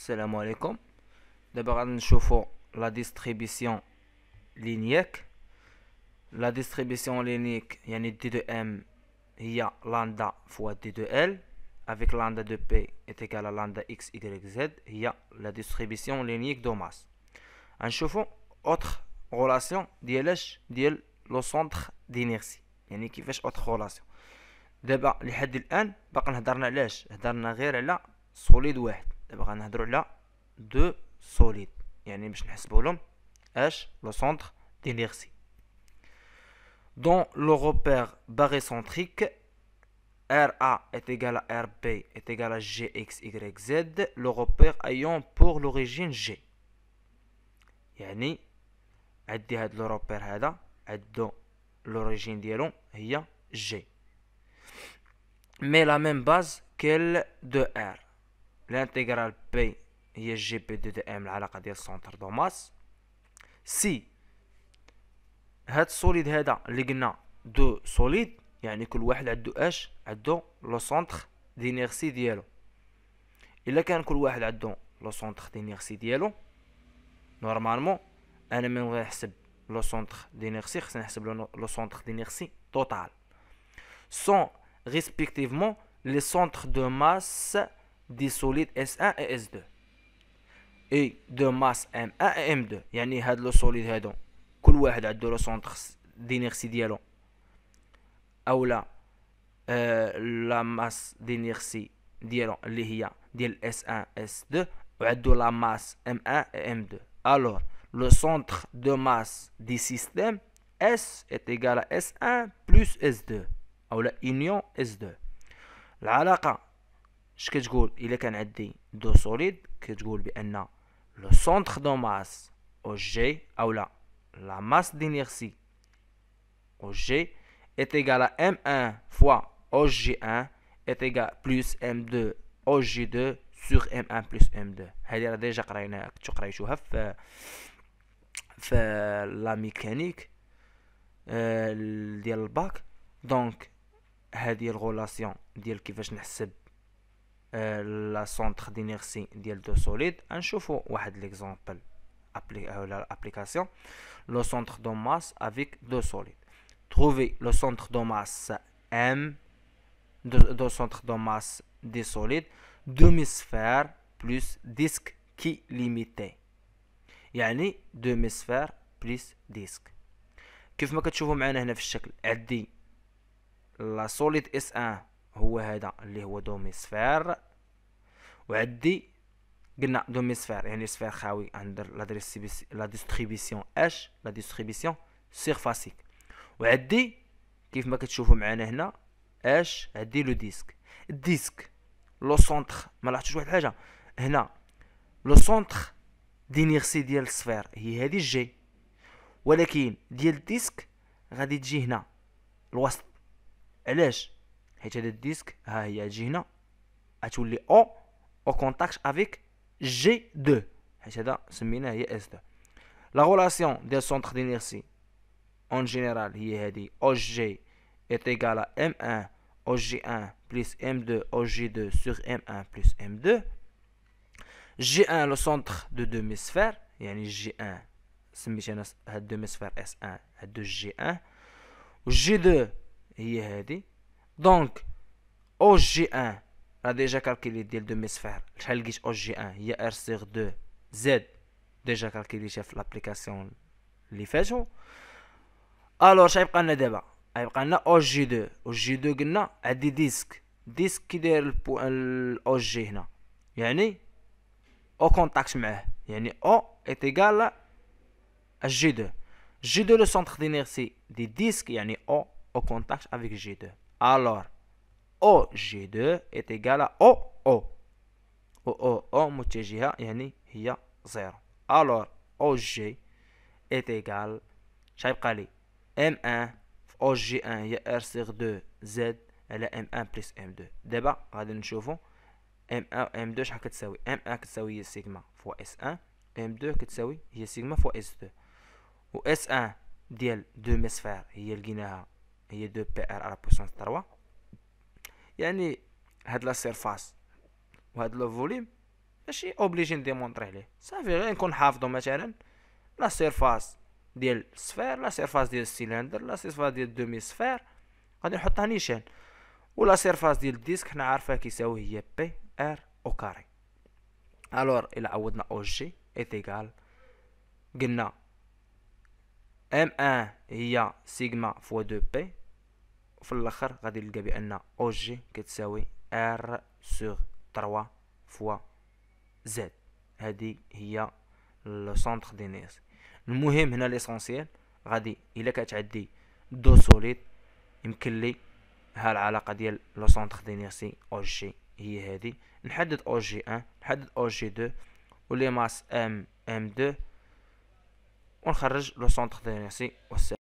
Salam alaikum. D'abord, nous la distribution linéaire. La distribution linéaire, il y a D 2 M, il y a lambda fois D 2 L. Avec lambda de P est égal à lambda X, Y, Z, il y a la distribution linéaire de masse. En une autre relation, il le centre d'inertie. Il y a une qui autre relation. D'abord, les de il a دابا غنهضروا على دو سوليد يعني باش نحسبوا لهم le centre d'inertie. le repère barycentrique RA est égal à RB est égal à GXYZ, Y, Z, le repère ayant pour l'origine G. يعني عندي le لو روبير هذا عندو l'origine y a G. Mais la même base qu'elle de R. L'intégrale P est GP2M, cest à centre de masse. Si le solide est dans l'ignant de solide, il y a une a de H, dans le centre d'inertie diéle. Il y a une coulouèle dont le centre d'inertie diéle. Normalement, NMR est le centre d'inertie, le centre d'inertie total. Sont respectivement les centres de masse des solides S1 et S2 et de masse M1 et M2 yani had le solide le centre d'inertie ديالو euh, la masse d'inertie ديالو اللي S1 S2 وعنده la masse M1 et M2 alors le centre de masse du système S est égal à S1 plus S2 ou la union S2 relation اش كتقول الا كان عندي دو سوليد كتقول بان لو سونتر دو ماس او جي او لا est égal à m1 fois OG1 est égal plus m2 OG2 sur m1 plus m2 هذه راه ديجا قريناها كنتو قريتوها في في لا ميكانيك ديال الباك دونك هذه الغولاسيون ديال كيفاش نحسب la centre d'inertie de deux solides. on ou avec l'exemple, l'application. Le centre de masse avec deux solides. Trouvez le centre de masse M de centre de masse des solides demi-sphère plus disque qui limitait. Il y demi-sphère plus disque. Que faites-vous maintenant La solide S1. هو هذا اللي هو دومي سفير وعدي قلنا دومي سفير يعني سفير خاوي عند لا ديستريبيسيون اش لا ديستريبيسيون سيرفاسيك وعدي كيف ما كتشوفوا معنا هنا اش عندي لو ديسك الديسك لو سونتر ما لاحظتوش واحد الحاجه هنا لو سونتر دينيرسي ديال السفير هي هذه جي ولكن ديال الديسك غادي تجي هنا الوسط علاش cest disque est à tous les O au contact avec G2. S2. La relation des centres d'inertie, en général, il y dit OG est égal à M1, OG1 plus M2, OG2 sur M1 plus M2. G1, le centre de demi sphère euh, euh, y a dire G1, c'est-à-dire la demi-sphère S1 de G1. G2, il y dit... Donc, OG1 a déjà calculé le délai de mes phares. Je OG1, y a 2 Z. Déjà calculé l'application. Alors, je vais vous dire nous avons un OG2. OG2 est un disque. disque est le point OG. Il est au contact. O est égal à G2. G2, le centre d'inertie du disque, il O au contact avec G2. Alors, OG2 est égal à OO. OOO, O, yani, hiya, 0. Alors, OG est égal, à M1, OG1, R sur 2, Z, M1 plus M2. Débat, regardez, nous chauffons. M1, M2, chaque M1 qui sigma fois S1. M2 que sigma fois S2. Ou S1, DL, deux mesphères, sphères, y le il y a 2 PR à la puissance 3. Il y a la surface ou le volume. Je suis obligé de démontrer. Ça veut dire a nous la surface de la sphère, la surface de la cylindre, la surface de la demi-sphère. Nous avons une autre chose. Ou la surface du disque, nous avons une autre PR au carré. Alors, il y a OG est égal à M1 sigma fois 2 P. وفي الاخر غادي نلقى بان او جي كتساوي ار سور 3 فوا زد هذه هي لو سونتر دي نيس المهم هنا ليسونسييل غادي الا كتعدي دو سوليد يمكن لي ها العلاقه ديال لو سونتر دي نيرسي او جي هي هذه نحدد او جي 1 نحدد او جي 2 ولي ماس ام ام 2 ونخرج لو سونتر دي نيرسي